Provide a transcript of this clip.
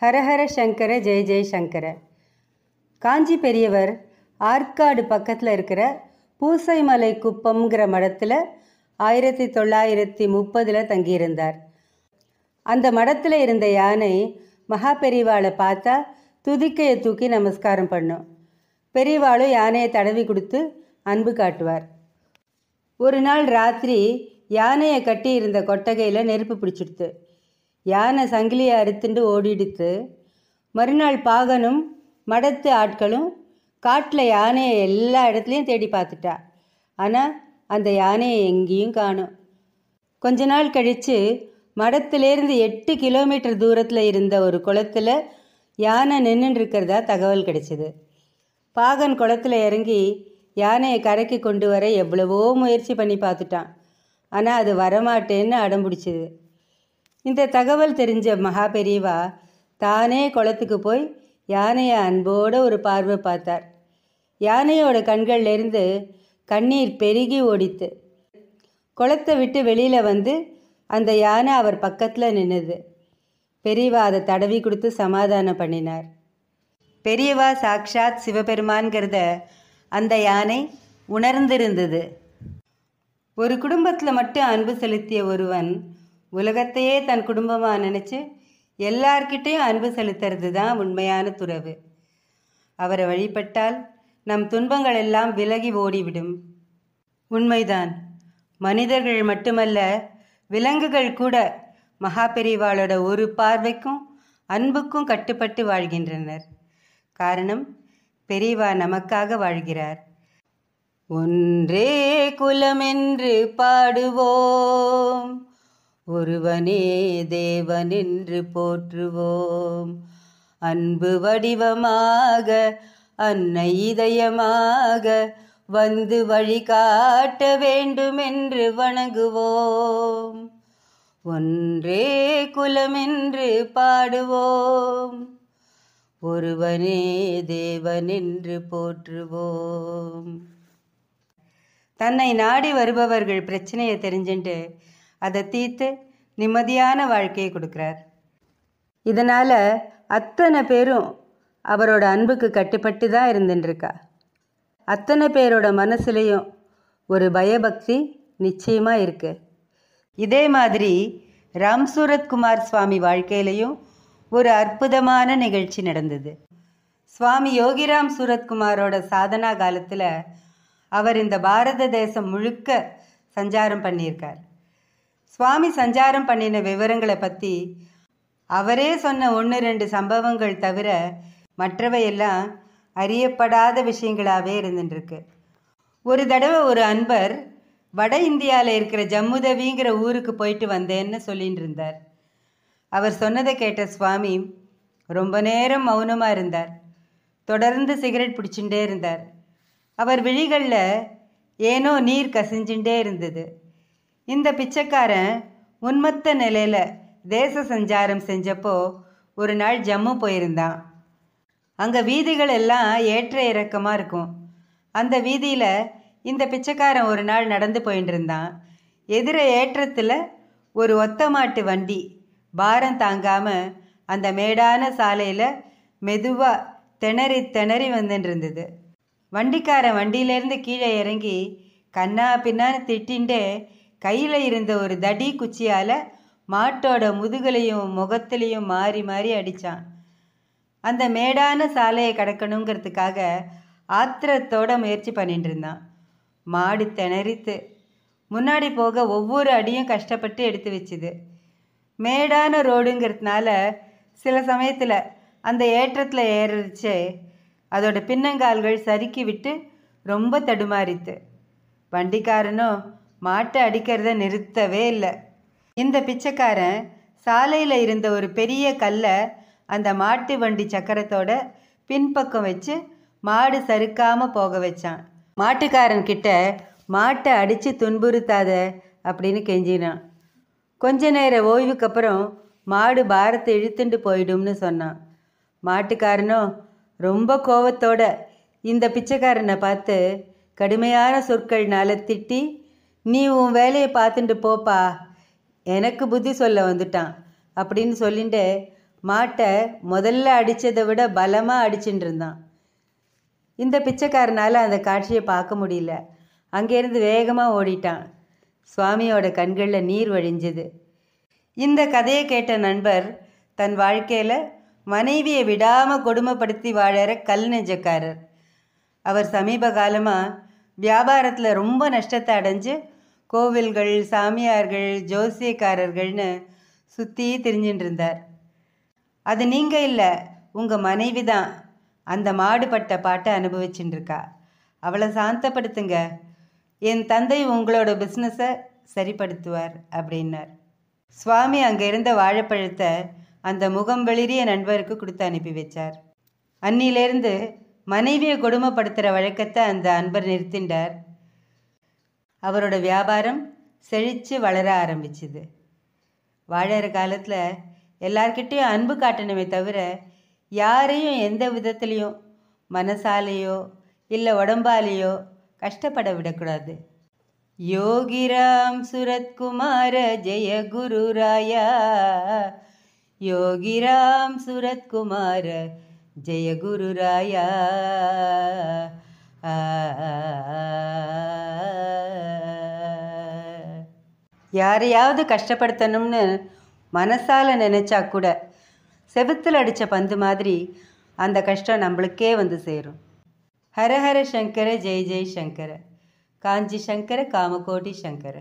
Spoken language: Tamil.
ஹரஹர சங்கர ஜெய ஜெய சங்கர காஞ்சி பெரியவர் ஆற்காடு பக்கத்தில் இருக்கிற பூசைமலை குப்பம்ங்கிற மடத்தில் ஆயிரத்தி தொள்ளாயிரத்தி முப்பதில் தங்கியிருந்தார் அந்த மடத்தில் இருந்த யானை மகா பெரியவாளை பார்த்தா துதிக்கையை தூக்கி நமஸ்காரம் பண்ணும் பெரியவாளும் யானையை தடவி கொடுத்து அன்பு காட்டுவார் ஒரு நாள் ராத்திரி யானையை கட்டி இருந்த கொட்டகையில் நெருப்பு பிடிச்சிடுத்து யானை சங்கிலியை அறுத்துண்டு ஓடிடுத்து மறுநாள் பாகனும் மடத்து ஆட்களும் காட்டில் யானையை எல்லா இடத்துலையும் தேடி பார்த்துட்டா ஆனால் அந்த யானையை எங்கேயும் காணும் கொஞ்ச நாள் கழித்து மடத்திலேருந்து எட்டு கிலோமீட்டர் தூரத்தில் இருந்த ஒரு குளத்தில் யானை நின்றுருக்கிறதா தகவல் கிடைச்சிது பாகன் குளத்தில் இறங்கி யானையை கரைக்கு கொண்டு வர எவ்வளவோ முயற்சி பண்ணி பார்த்துட்டான் ஆனால் அது வரமாட்டேன்னு அடம்பிடிச்சிது இந்த தகவல் தெரிஞ்ச மகா பெரியவா தானே குளத்துக்கு போய் யானையை அன்போடு ஒரு பார்வை பார்த்தார் யானையோட கண்கள்லேருந்து கண்ணீர் பெருகி ஓடித்து குளத்தை விட்டு வெளியில் வந்து அந்த யானை அவர் பக்கத்தில் நின்னுது பெரியவா அதை தடவி கொடுத்து சமாதானம் பண்ணினார் பெரியவா சாக்ஷாத் சிவபெருமான்கிறத அந்த யானை உணர்ந்திருந்தது ஒரு குடும்பத்தில் மட்டும் அன்பு செலுத்திய ஒருவன் உலகத்தையே தன் குடும்பமாக நினச்சி எல்லார்கிட்டேயும் அன்பு செலுத்துறது தான் உண்மையான துறவு அவரை வழிபட்டால் நம் துன்பங்கள் எல்லாம் விலகி ஓடிவிடும் உண்மைதான் மனிதர்கள் மட்டுமல்ல விலங்குகள் கூட மகாபெரிவாளோட ஒரு பார்வைக்கும் அன்புக்கும் கட்டுப்பட்டு வாழ்கின்றனர் காரணம் பெரியவா நமக்காக வாழ்கிறார் ஒன்றே குலமென்று பாடுவோம் ஒருவனே தேவன் என்று போற்றுவோம் அன்பு வடிவமாக அன்னை இதயமாக வந்து வழிகாட்ட வேண்டுமென்று வணங்குவோம் ஒன்றே குலமென்று பாடுவோம் ஒருவனே தேவன் என்று போற்றுவோம் தன்னை நாடி வருபவர்கள் பிரச்சனையை தெரிஞ்சுட்டு அதை தீர்த்து நிம்மதியான வாழ்க்கையை கொடுக்குறார் இதனால் அத்தனை பேரும் அவரோட அன்புக்கு கட்டுப்பட்டு தான் இருந்துட்டுருக்கா அத்தனை பேரோட மனசுலேயும் ஒரு பயபக்தி நிச்சயமாக இருக்குது இதே மாதிரி ராம் குமார் சுவாமி வாழ்க்கையிலையும் ஒரு அற்புதமான நிகழ்ச்சி நடந்தது சுவாமி யோகிராம் சூரத்குமாரோட சாதனா காலத்தில் அவர் இந்த பாரத தேசம் முழுக்க சஞ்சாரம் பண்ணியிருக்கார் சுவாமி சஞ்சாரம் பண்ணின விவரங்களை பற்றி அவரே சொன்ன ஒன்று ரெண்டு சம்பவங்கள் தவிர மற்றவையெல்லாம் அறியப்படாத விஷயங்களாகவே இருந்துட்டுருக்கு ஒரு தடவை ஒரு அன்பர் வட இந்தியாவில் இருக்கிற ஜம்முதவிங்கிற ஊருக்கு போயிட்டு வந்தேன்னு சொல்லிட்டு இருந்தார் அவர் சொன்னதை கேட்ட சுவாமி ரொம்ப நேரம் மௌனமாக இருந்தார் தொடர்ந்து சிகரெட் பிடிச்சுட்டே இருந்தார் அவர் விழிகளில் ஏனோ நீர் கசிஞ்சுட்டே இருந்தது இந்த பிச்சைக்காரன் உன்மத்த நிலையில் தேச சஞ்சாரம் செஞ்சப்போ ஒரு நாள் ஜம்மு போயிருந்தான் அங்கே வீதிகள் எல்லாம் ஏற்ற இறக்கமாக இருக்கும் அந்த வீதியில் இந்த பிச்சைக்காரன் ஒரு நாள் நடந்து போயின்னு இருந்தான் எதிர ஏற்றத்தில் ஒரு ஒத்த மாட்டு வண்டி பாரம் தாங்காமல் அந்த மேடான சாலையில் மெதுவாக திணறி திணறி வந்துட்டு இருந்தது வண்டிக்காரன் வண்டியிலேருந்து கீழே இறங்கி கண்ணா பின்னான்னு திட்டின்ண்டே கையில் இருந்த ஒரு தடி குச்சியால் மாட்டோட முதுகலையும் முகத்திலையும் மாறி மாறி அடித்தான் அந்த மேடான சாலையை கடக்கணுங்கிறதுக்காக ஆத்திரத்தோட முயற்சி பண்ணிட்டு இருந்தான் மாடு திணறித்து முன்னாடி போக ஒவ்வொரு அடியும் கஷ்டப்பட்டு எடுத்து வச்சுது மேடான ரோடுங்கிறதுனால சில சமயத்தில் அந்த ஏற்றத்தில் ஏறிச்சு அதோட பின்னங்கால்கள் சறுக்கி விட்டு ரொம்ப தடுமாறித்து வண்டிக்காரனும் மாட்டை அடிக்கிறத நிறுத்தவே இல்லை இந்த பிச்சைக்காரன் சாலையில் இருந்த ஒரு பெரிய கல்லை அந்த மாட்டு வண்டி சக்கரத்தோட பின்பக்கம் வச்சு மாடு சறுக்காமல் போக வச்சான் மாட்டுக்காரன்கிட்ட மாட்டை அடித்து துன்புறுத்தாத அப்படின்னு கெஞ்சினான் கொஞ்ச நேர ஓய்வுக்கு அப்புறம் மாடு பாரத்தை இழுத்துண்டு போயிடும்னு சொன்னான் மாட்டுக்காரனும் ரொம்ப கோவத்தோட இந்த பிச்சைக்காரனை பார்த்து கடுமையான சொற்கள்னால திட்டி நீ உன் வேலையை பார்த்துட்டு போப்பா எனக்கு புத்தி சொல்ல வந்துட்டான் அப்படின்னு சொல்லிட்டு மாட்டை முதல்ல அடித்ததை விட பலமாக அடிச்சுட்டு இருந்தான் இந்த பிச்சைக்காரனால் அந்த காட்சியை பார்க்க முடியல அங்கேருந்து வேகமாக ஓடிட்டான் சுவாமியோட கண்களில் நீர் வழிஞ்சது இந்த கதையை கேட்ட நண்பர் தன் வாழ்க்கையில் மனைவியை விடாமல் கொடுமைப்படுத்தி வாழற கல் நெஞ்சக்காரர் அவர் சமீப காலமாக வியாபாரத்தில் ரொம்ப நஷ்டத்தை அடைஞ்சு கோவில்கள் சாமியார்கள் ஜோசியக்காரர்கள்னு சுற்றி தெரிஞ்சுட்டு இருந்தார் அது நீங்கள் இல்லை உங்கள் மனைவி தான் அந்த மாடுபட்ட பாட்டை அனுபவிச்சுட்டு இருக்கா அவளை சாந்தப்படுத்துங்க என் தந்தை உங்களோட பிஸ்னஸை சரிப்படுத்துவார் அப்படின்னார் சுவாமி அங்கே இருந்த வாழைப்பழத்தை அந்த முகம் வெளிரிய நண்பருக்கு கொடுத்து அனுப்பி வச்சார் அன்னிலேருந்து மனைவியை கொடுமைப்படுத்துகிற வழக்கத்தை அந்த அன்பர் நிறுத்தின்றார் அவரோட வியாபாரம் செழித்து வளர ஆரம்பிச்சுது வாழற காலத்தில் எல்லார்கிட்டேயும் அன்பு காட்டணுமே தவிர யாரையும் எந்த விதத்துலேயும் மனசாலேயோ இல்லை உடம்பாலேயோ கஷ்டப்பட விடக்கூடாது யோகிராம் சுரத்குமார ஜெய ராயா யோகிராம் சுரத்குமார ஜெய ராயா ஆ யாரையாவது கஷ்டப்படுத்தணும்னு மனசால் நினச்சா கூட செவுத்தில் அடித்த பந்து மாதிரி அந்த கஷ்டம் நம்மளுக்கே வந்து சேரும் ஹரஹர சங்கர ஜெய் ஜெய் சங்கர காஞ்சி சங்கர காமகோட்டி சங்கர